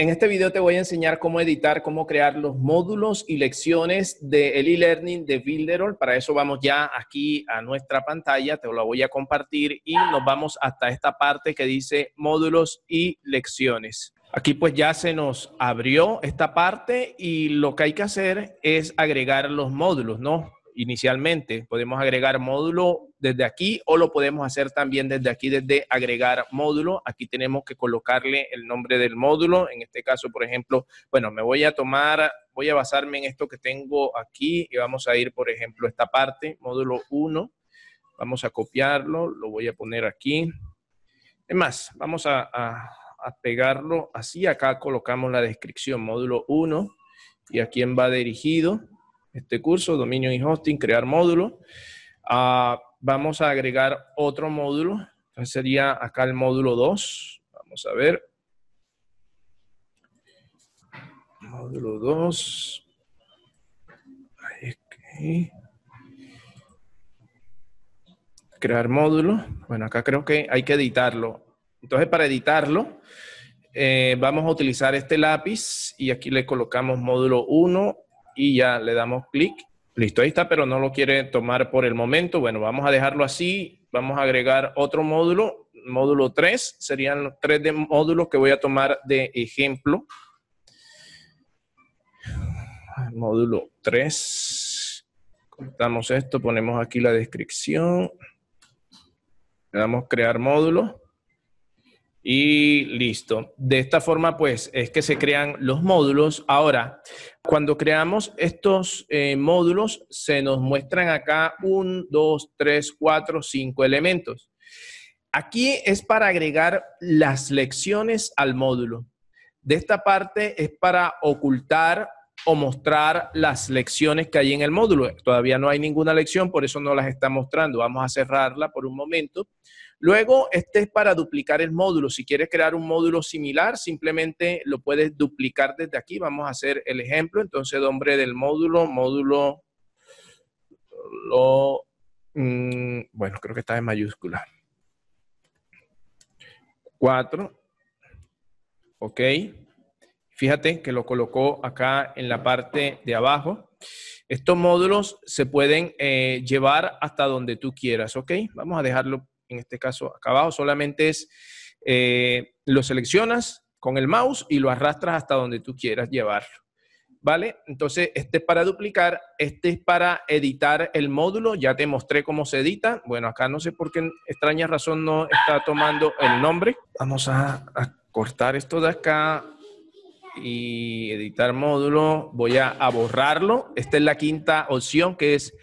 En este video te voy a enseñar cómo editar, cómo crear los módulos y lecciones del el e-learning de Builderall. Para eso vamos ya aquí a nuestra pantalla, te lo voy a compartir y nos vamos hasta esta parte que dice módulos y lecciones. Aquí pues ya se nos abrió esta parte y lo que hay que hacer es agregar los módulos, ¿no? inicialmente. Podemos agregar módulo desde aquí o lo podemos hacer también desde aquí, desde agregar módulo. Aquí tenemos que colocarle el nombre del módulo. En este caso, por ejemplo, bueno, me voy a tomar, voy a basarme en esto que tengo aquí y vamos a ir, por ejemplo, esta parte, módulo 1. Vamos a copiarlo, lo voy a poner aquí. Es más, vamos a, pegarlo así. Acá colocamos la descripción, módulo 1 y a quién va dirigido este curso, dominio y hosting, crear módulo ah, vamos a agregar otro módulo, Entonces sería acá el módulo 2. Vamos a ver. Módulo 2. Crear módulo. Bueno, acá creo que hay que editarlo. Entonces, para editarlo, eh, vamos a utilizar este lápiz y aquí le colocamos módulo 1 y ya le damos clic. Listo, ahí está, pero no lo quiere tomar por el momento. Bueno, vamos a dejarlo así. Vamos a agregar otro módulo, módulo 3. Serían los tres de módulos que voy a tomar de ejemplo. Módulo 3. Cortamos esto, ponemos aquí la descripción. Le damos crear módulo. Y listo. De esta forma, pues, es que se crean los módulos. Ahora, cuando creamos estos eh, módulos, se nos muestran acá un, dos, tres, cuatro, cinco elementos. Aquí es para agregar las lecciones al módulo. De esta parte es para ocultar o mostrar las lecciones que hay en el módulo. Todavía no hay ninguna lección, por eso no las está mostrando. Vamos a cerrarla por un momento. Luego, este es para duplicar el módulo. Si quieres crear un módulo similar, simplemente lo puedes duplicar desde aquí. Vamos a hacer el ejemplo. Entonces, nombre del módulo, módulo, lo, mm, bueno, creo que está en mayúscula. 4. Ok. Fíjate que lo colocó acá en la parte de abajo. Estos módulos se pueden eh, llevar hasta donde tú quieras, ¿ok? Vamos a dejarlo en este caso acá abajo. Solamente es, eh, lo seleccionas con el mouse y lo arrastras hasta donde tú quieras llevarlo. ¿Vale? Entonces, este es para duplicar, este es para editar el módulo. Ya te mostré cómo se edita. Bueno, acá no sé por qué extraña razón no está tomando el nombre. Vamos a, a cortar esto de acá y editar módulo. Voy a, borrarlo. Esta es la quinta opción que es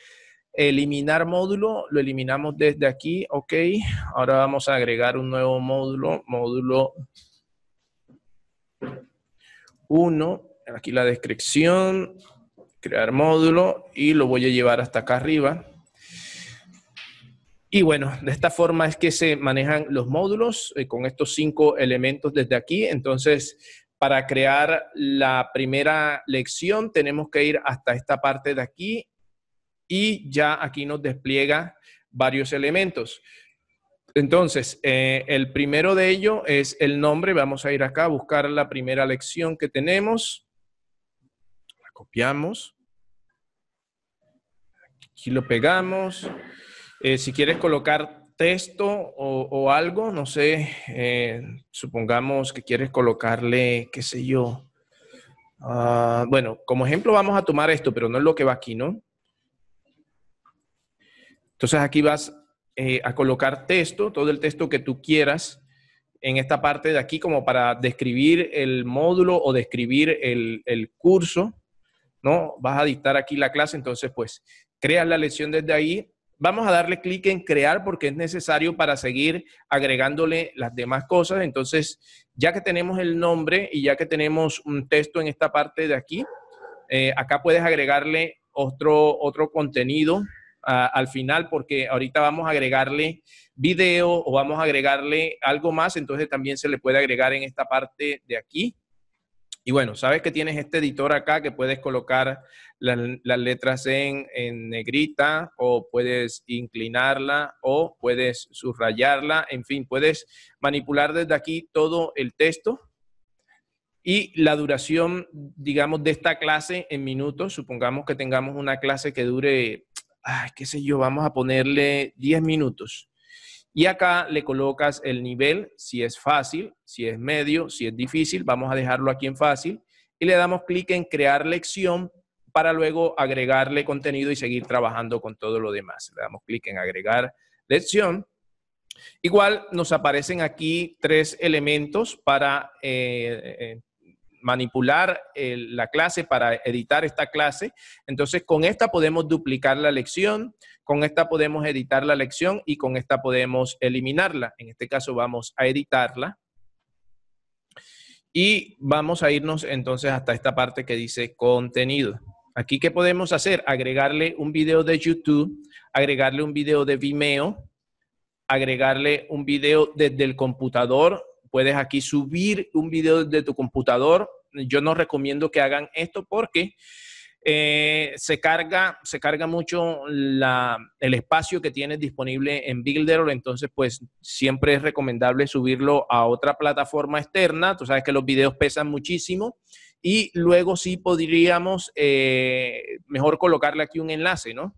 eliminar módulo. Lo eliminamos desde aquí. Ok. Ahora vamos a agregar un nuevo módulo. Módulo 1. Aquí la descripción. Crear módulo y lo voy a llevar hasta acá arriba. Y bueno, de esta forma es que se manejan los módulos eh, con estos cinco elementos desde aquí. Entonces, para crear la primera lección tenemos que ir hasta esta parte de aquí y ya aquí nos despliega varios elementos. Entonces, eh, el primero de ello es el nombre. Vamos a ir acá a buscar la primera lección que tenemos. La copiamos. Aquí lo pegamos. Eh, si quieres colocar texto o, algo, no sé, eh, supongamos que quieres colocarle, qué sé yo. Ah, bueno, como ejemplo vamos a tomar esto, pero no es lo que va aquí, ¿no? Entonces aquí vas eh, a colocar texto, todo el texto que tú quieras en esta parte de aquí como para describir el módulo o describir el, el curso, ¿no? Vas a dictar aquí la clase, entonces pues creas la lección desde ahí Vamos a darle clic en crear porque es necesario para seguir agregándole las demás cosas. Entonces, ya que tenemos el nombre y ya que tenemos un texto en esta parte de aquí, eh, acá puedes agregarle otro, otro contenido al final porque ahorita vamos a agregarle video o vamos a agregarle algo más. Entonces, también se le puede agregar en esta parte de aquí. Y bueno, sabes que tienes este editor acá que puedes colocar las, letras en, negrita o puedes inclinarla o puedes subrayarla, en fin, puedes manipular desde aquí todo el texto. Y la duración, digamos, de esta clase en minutos, supongamos que tengamos una clase que dure, ay, qué sé yo, vamos a ponerle 10 minutos. Y acá le colocas el nivel, si es fácil, si es medio, si es difícil, vamos a dejarlo aquí en fácil. Y le damos clic en crear lección para luego agregarle contenido y seguir trabajando con todo lo demás. Le damos clic en agregar lección. Igual nos aparecen aquí tres elementos para eh, eh, manipular eh, la clase, para editar esta clase. Entonces, con esta podemos duplicar la lección, con esta podemos editar la lección y con esta podemos eliminarla. En este caso vamos a editarla. Y vamos a irnos entonces hasta esta parte que dice contenido. Aquí, ¿qué podemos hacer? Agregarle un video de YouTube, agregarle un video de Vimeo, agregarle un video desde el computador. Puedes aquí subir un video desde tu computador. Yo no recomiendo que hagan esto porque eh, se, carga, se carga mucho el espacio que tienes disponible en Builder, entonces pues siempre es recomendable subirlo a otra plataforma externa. Tú sabes que los videos pesan muchísimo y luego sí podríamos eh, mejor colocarle aquí un enlace, ¿no?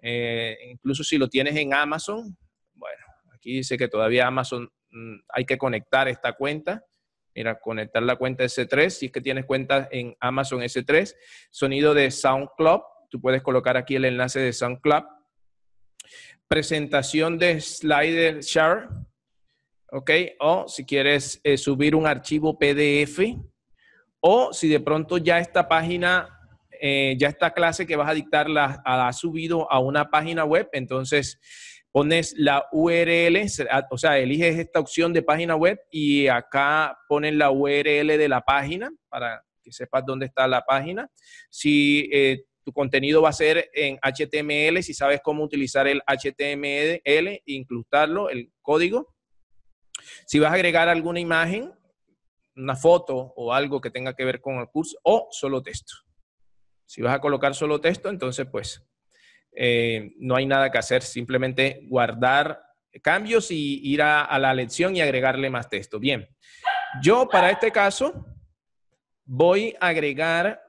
Eh, incluso si lo tienes en Amazon, bueno, aquí dice que todavía Amazon mm, hay que conectar esta cuenta. Mira, conectar la cuenta S3, si es que tienes cuenta en Amazon S3, sonido de SoundCloud, tú puedes colocar aquí el enlace de SoundCloud. Presentación de slider share, ¿ok? O si quieres eh, subir un archivo PDF, o si de pronto ya esta página eh, ya esta clase que vas a dictar la ha subido a una página web, entonces pones la URL, o sea, eliges esta opción de página web y acá pones la URL de la página para que sepas dónde está la página. Si eh, tu contenido va a ser en HTML, si sabes cómo utilizar el HTML, incrustarlo, el código. Si vas a agregar alguna imagen, una foto o algo que tenga que ver con el curso o solo texto. Si vas a colocar solo texto, entonces pues eh, no hay nada que hacer, simplemente guardar cambios y ir a, a la lección y agregarle más texto. Bien, yo para este caso voy a agregar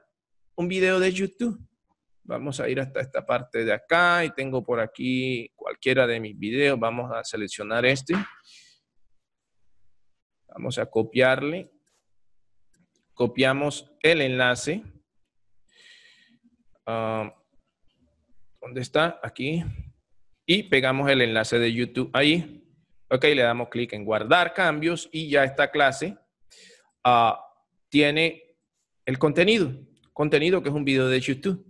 un video de YouTube. Vamos a ir hasta esta parte de acá y tengo por aquí cualquiera de mis videos. Vamos a seleccionar este. Vamos a copiarle. Copiamos el enlace. Ah, ¿Dónde está? Aquí. Y pegamos el enlace de YouTube ahí. Ok, le damos clic en guardar cambios y ya esta clase ah, tiene el contenido. Contenido que es un video de YouTube.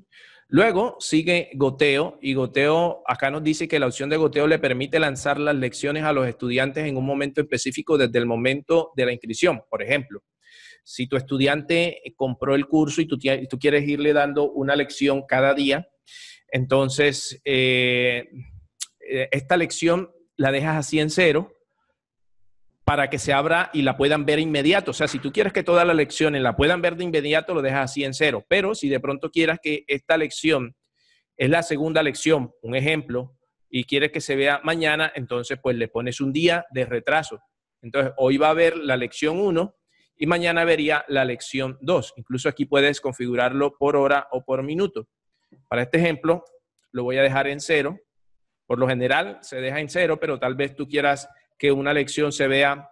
Luego sigue goteo y goteo, acá nos dice que la opción de goteo le permite lanzar las lecciones a los estudiantes en un momento específico desde el momento de la inscripción, por ejemplo. Si tu estudiante eh, compró el curso y tú, quieres irle dando una lección cada día, entonces eh, esta lección la dejas así en cero para que se abra y la puedan ver inmediato. O sea, si tú quieres que todas las lecciones la puedan ver de inmediato, lo dejas así en cero. Pero si de pronto quieras que esta lección es la segunda lección, un ejemplo, y quieres que se vea mañana, entonces pues le pones un día de retraso. Entonces, hoy va a haber la lección 1 y mañana vería la lección 2. Incluso aquí puedes configurarlo por hora o por minuto. Para este ejemplo, lo voy a dejar en cero. Por lo general se deja en cero, pero tal vez tú quieras que una lección se vea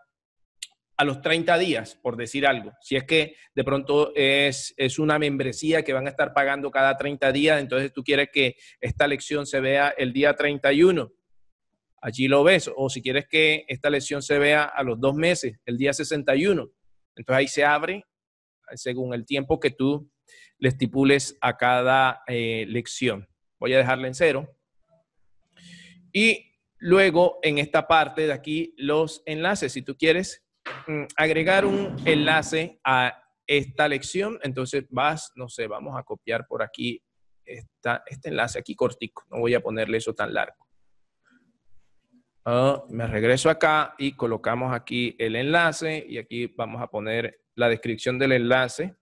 a los 30 días, por decir algo. Si es que de pronto es, es, una membresía que van a estar pagando cada 30 días, entonces tú quieres que esta lección se vea el día 31. Allí lo ves. O si quieres que esta lección se vea a los dos meses, el día 61. Entonces ahí se abre eh, según el tiempo que tú le estipules a cada eh, lección. Voy a dejarla en cero. Y luego en esta parte de aquí los enlaces. Si tú quieres mm, agregar un enlace a esta lección, entonces vas, no sé, vamos a copiar por aquí este enlace aquí cortico. No voy a ponerle eso tan largo. Ah, me regreso acá y colocamos aquí el enlace y aquí vamos a poner la descripción del enlace.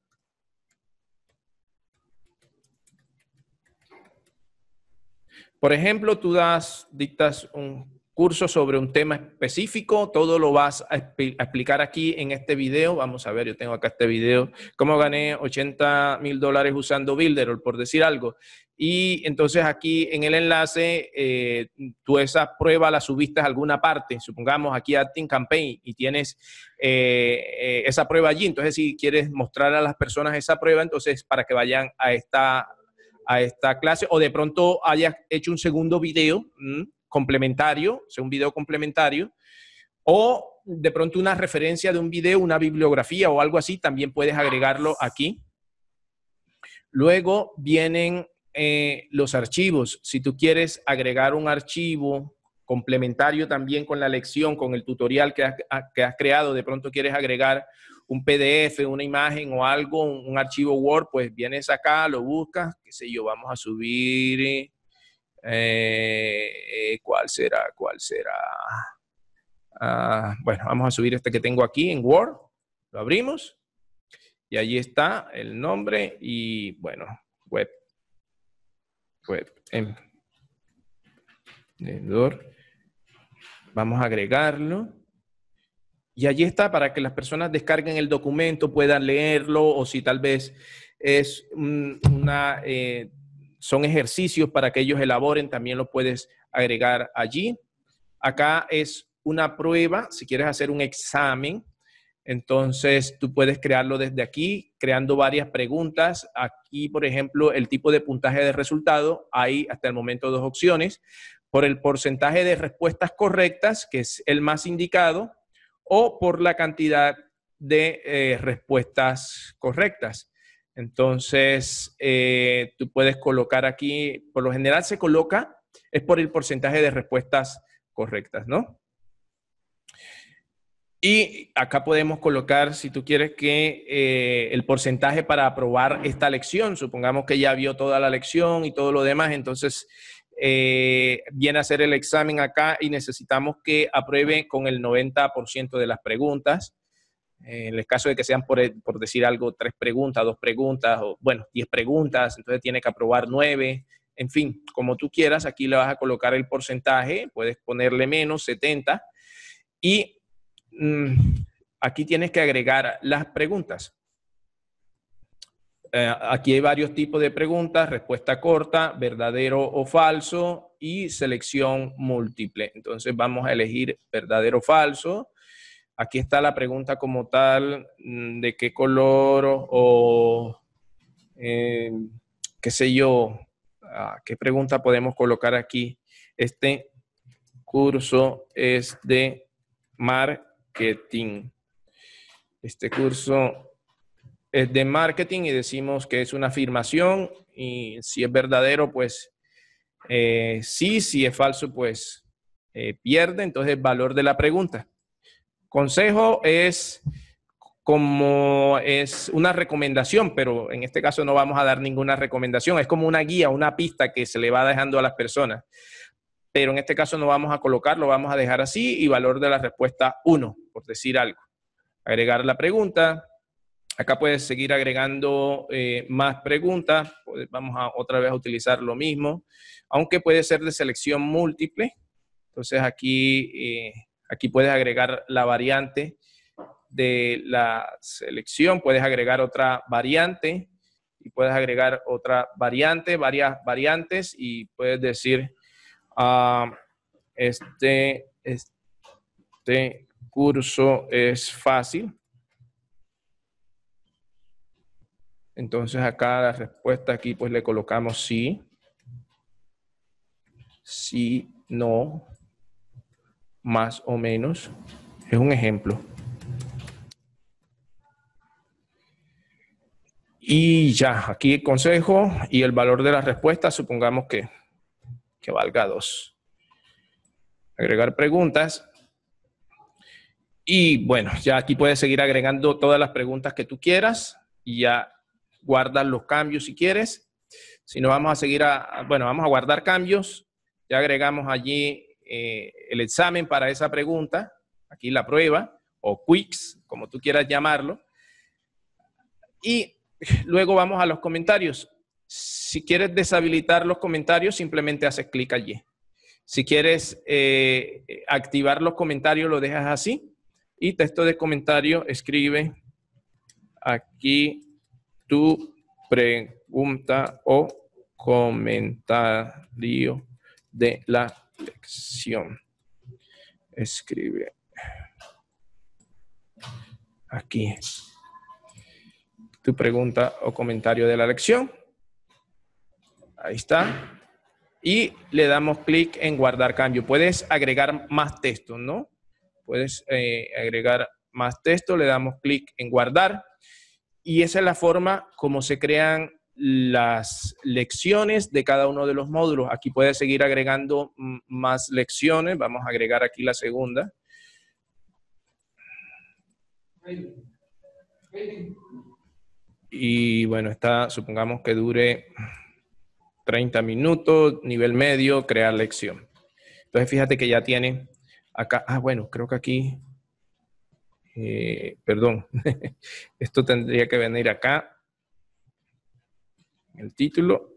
Por ejemplo, tú das, dictas un curso sobre un tema específico, todo lo vas a, explicar aquí en este video. Vamos a ver, yo tengo acá este video, cómo gané 80 mil dólares usando Builder, por decir algo. Y entonces aquí en el enlace, eh, tú esa prueba la subiste a alguna parte, supongamos aquí a Team Campaign, y tienes eh, eh, esa prueba allí. Entonces, si quieres mostrar a las personas esa prueba, entonces para que vayan a esta a esta clase o de pronto hayas hecho un segundo video complementario, o sea, un video complementario, o de pronto una referencia de un video, una bibliografía o algo así, también puedes agregarlo aquí. Luego vienen eh, los archivos. Si tú quieres agregar un archivo complementario también con la lección, con el tutorial que has, ah, creado, de pronto quieres agregar un PDF, una imagen o algo, un, un, archivo Word, pues vienes acá, lo buscas, qué sé yo, vamos a subir eh, eh, eh, ¿Cuál será? ¿Cuál será? Ah, bueno, vamos a subir este que tengo aquí en Word. Lo abrimos. Y allí está el nombre y, bueno, web. Web. Vamos a agregarlo. Y allí está para que las personas descarguen el documento, puedan leerlo o si tal vez es una, eh, son ejercicios para que ellos elaboren, también lo puedes agregar allí. Acá es una prueba, si quieres hacer un examen, entonces tú puedes crearlo desde aquí, creando varias preguntas. Aquí, por ejemplo, el tipo de puntaje de resultado, hay hasta el momento dos opciones, por el porcentaje de respuestas correctas, que es el más indicado, o por la cantidad de eh, respuestas correctas. Entonces, eh, tú puedes colocar aquí, por lo general se coloca, es por el porcentaje de respuestas correctas, ¿no? Y acá podemos colocar, si tú quieres que eh, el porcentaje para aprobar esta lección, supongamos que ya vio toda la lección y todo lo demás, entonces eh, viene a hacer el examen acá y necesitamos que apruebe con el 90% de las preguntas en el caso de que sean, por, decir algo, tres preguntas, dos preguntas, o bueno, diez preguntas, entonces tiene que aprobar nueve. En fin, como tú quieras, aquí le vas a colocar el porcentaje, puedes ponerle menos, 70. Y mm, aquí tienes que agregar las preguntas. Eh, aquí hay varios tipos de preguntas, respuesta corta, verdadero o falso y selección múltiple. Entonces vamos a elegir verdadero o falso. Aquí está la pregunta como tal, mm, de qué color o, eh, qué sé yo, ah, qué pregunta podemos colocar aquí. Este curso es de marketing. Este curso es de marketing y decimos que es una afirmación y si es verdadero, pues eh, sí, si es falso, pues eh, pierde entonces el valor de la pregunta. Consejo es como es una recomendación, pero en este caso no vamos a dar ninguna recomendación, es como una guía, una pista que se le va dejando a las personas. Pero en este caso no vamos a colocarlo, vamos a dejar así y valor de la respuesta 1, por decir algo. Agregar la pregunta. Acá puedes seguir agregando eh, más preguntas. Pues, vamos a otra vez a utilizar lo mismo, aunque puede ser de selección múltiple. Entonces aquí eh, Aquí puedes agregar la variante de la selección, puedes agregar otra variante y puedes agregar otra variante, varias variantes y puedes decir ah, este, este curso es fácil. Entonces acá la respuesta aquí pues le colocamos sí, sí, no, más o menos. Es un ejemplo. Y ya, aquí el consejo y el valor de la respuesta, supongamos que, que valga 2. Agregar preguntas. Y bueno, ya aquí puedes seguir agregando todas las preguntas que tú quieras y ya guardas los cambios si quieres. Si no, vamos a seguir a, bueno, vamos a guardar cambios. Ya agregamos allí eh, el examen para esa pregunta, aquí la prueba, o quicks, como tú quieras llamarlo. Y luego vamos a los comentarios. Si quieres deshabilitar los comentarios, simplemente haces clic allí. Si quieres eh, activar los comentarios, lo dejas así. Y texto de comentario, escribe aquí tu pregunta o comentario de la lección. Escribe aquí tu pregunta o comentario de la lección. Ahí está. Y le damos clic en guardar cambio. Puedes agregar más texto, ¿no? Puedes eh, agregar más texto, le damos clic en guardar. Y esa es la forma como se crean las lecciones de cada uno de los módulos. Aquí puedes seguir agregando más lecciones. Vamos a agregar aquí la segunda. Y bueno, está supongamos que dure 30 minutos, nivel medio, crear lección. Entonces fíjate que ya tiene acá, ah bueno, creo que aquí, eh, perdón, esto tendría que venir acá el título,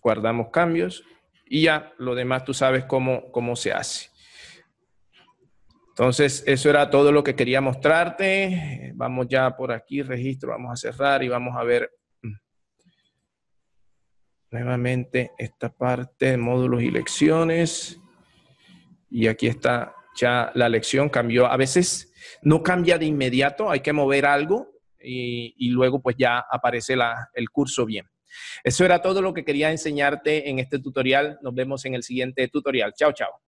guardamos cambios y ya lo demás tú sabes cómo, cómo se hace. Entonces, eso era todo lo que quería mostrarte. Vamos ya por aquí, registro, vamos a cerrar y vamos a ver mm, nuevamente esta parte de módulos y lecciones. Y aquí está ya la lección, cambió. A veces no cambia de inmediato, hay que mover algo y, luego pues ya aparece el curso bien. Eso era todo lo que quería enseñarte en este tutorial. Nos vemos en el siguiente tutorial. Chao, chao.